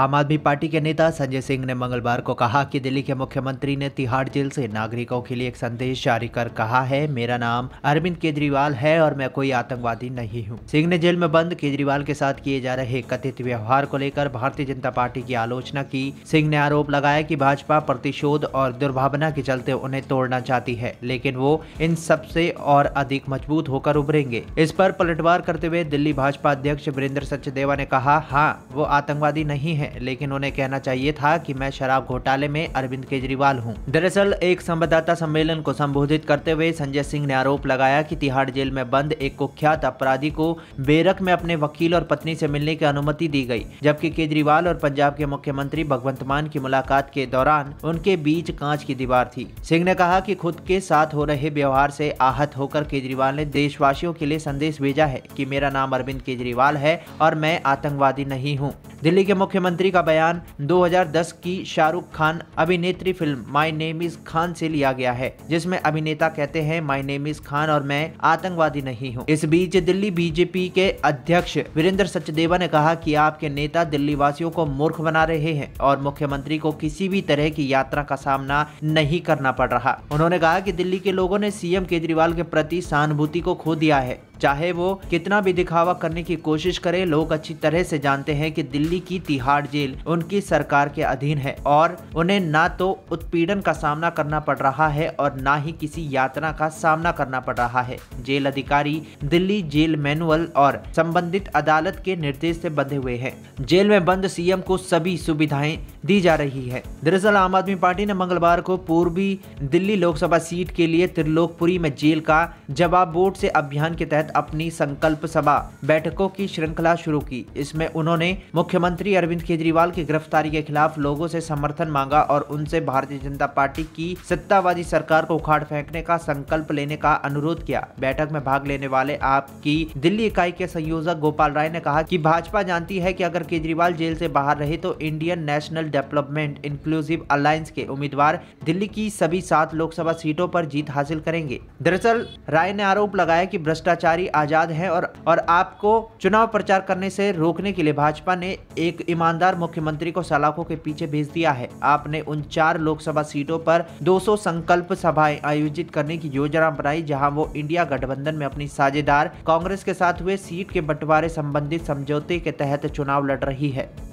आम आदमी पार्टी के नेता संजय सिंह ने मंगलवार को कहा कि दिल्ली के मुख्यमंत्री ने तिहाड़ जेल से नागरिकों के लिए एक संदेश जारी कर कहा है मेरा नाम अरविंद केजरीवाल है और मैं कोई आतंकवादी नहीं हूं। सिंह ने जेल में बंद केजरीवाल के साथ किए जा रहे कथित व्यवहार को लेकर भारतीय जनता पार्टी की आलोचना की सिंह ने आरोप लगाया की भाजपा प्रतिशोध और दुर्भावना के चलते उन्हें तोड़ना चाहती है लेकिन वो इन सबसे और अधिक मजबूत होकर उभरेंगे इस पर पलटवार करते हुए दिल्ली भाजपा अध्यक्ष वीरेंद्र सचदेवा ने कहा हाँ वो आतंकवादी नहीं है हैं लेकिन उन्हें कहना चाहिए था कि मैं शराब घोटाले में अरविंद केजरीवाल हूं। दरअसल एक संवाददाता सम्मेलन को संबोधित करते हुए संजय सिंह ने आरोप लगाया कि तिहाड़ जेल में बंद एक कुख्यात अपराधी को बेरक में अपने वकील और पत्नी से मिलने की अनुमति दी गई जबकि केजरीवाल और पंजाब के मुख्यमंत्री भगवंत मान की मुलाकात के दौरान उनके बीच कांच की दीवार थी सिंह ने कहा की खुद के साथ हो रहे व्यवहार से आहत होकर केजरीवाल ने देशवासियों के लिए संदेश भेजा है की मेरा नाम अरविंद केजरीवाल है और मैं आतंकवादी नहीं हूँ दिल्ली के मुख्यमंत्री का बयान 2010 की शाहरुख खान अभिनेत्री फिल्म माई नेम इज खान से लिया गया है जिसमें अभिनेता कहते हैं माई नेम इज खान और मैं आतंकवादी नहीं हूं। इस बीच दिल्ली बीजेपी के अध्यक्ष वीरेंद्र सचदेवा ने कहा कि आपके नेता दिल्ली वासियों को मूर्ख बना रहे हैं और मुख्यमंत्री को किसी भी तरह की यात्रा का सामना नहीं करना पड़ रहा उन्होंने कहा की दिल्ली के लोगों ने सीएम केजरीवाल के प्रति सहानुभूति को खो दिया है चाहे वो कितना भी दिखावा करने की कोशिश करे लोग अच्छी तरह से जानते हैं कि दिल्ली की तिहाड़ जेल उनकी सरकार के अधीन है और उन्हें ना तो उत्पीड़न का सामना करना पड़ रहा है और ना ही किसी यातना का सामना करना पड़ रहा है जेल अधिकारी दिल्ली जेल मैनुअल और संबंधित अदालत के निर्देश से बंधे हुए हैं जेल में बंद सीएम को सभी सुविधाएं दी जा रही है दरअसल आम आदमी पार्टी ने मंगलवार को पूर्वी दिल्ली लोकसभा सीट के लिए त्रिलोकपुरी में जेल का जवाब बोर्ड से अभियान के तहत अपनी संकल्प सभा बैठकों की श्रृंखला शुरू की इसमें उन्होंने मुख्यमंत्री अरविंद केजरीवाल की गिरफ्तारी के खिलाफ लोगों से समर्थन मांगा और उनसे भारतीय जनता पार्टी की सत्तावादी सरकार को उखाड़ फेंकने का संकल्प लेने का अनुरोध किया बैठक में भाग लेने वाले आपकी दिल्ली इकाई के संयोजक गोपाल राय ने कहा की भाजपा जानती है की अगर केजरीवाल जेल ऐसी बाहर रहे तो Indian national development inclusive alliance के उम्मीदवार दिल्ली की सभी सात लोकसभा सीटों आरोप जीत हासिल करेंगे दरअसल राय ने आरोप लगाया कि भ्रष्टाचारी जानकारी आजाद है और और आपको चुनाव प्रचार करने से रोकने के लिए भाजपा ने एक ईमानदार मुख्यमंत्री को सलाखों के पीछे भेज दिया है आपने उन चार लोकसभा सीटों पर 200 संकल्प सभाएं आयोजित करने की योजना बनाई जहां वो इंडिया गठबंधन में अपनी साझेदार कांग्रेस के साथ हुए सीट के बंटवारे संबंधित समझौते के तहत चुनाव लड़ रही है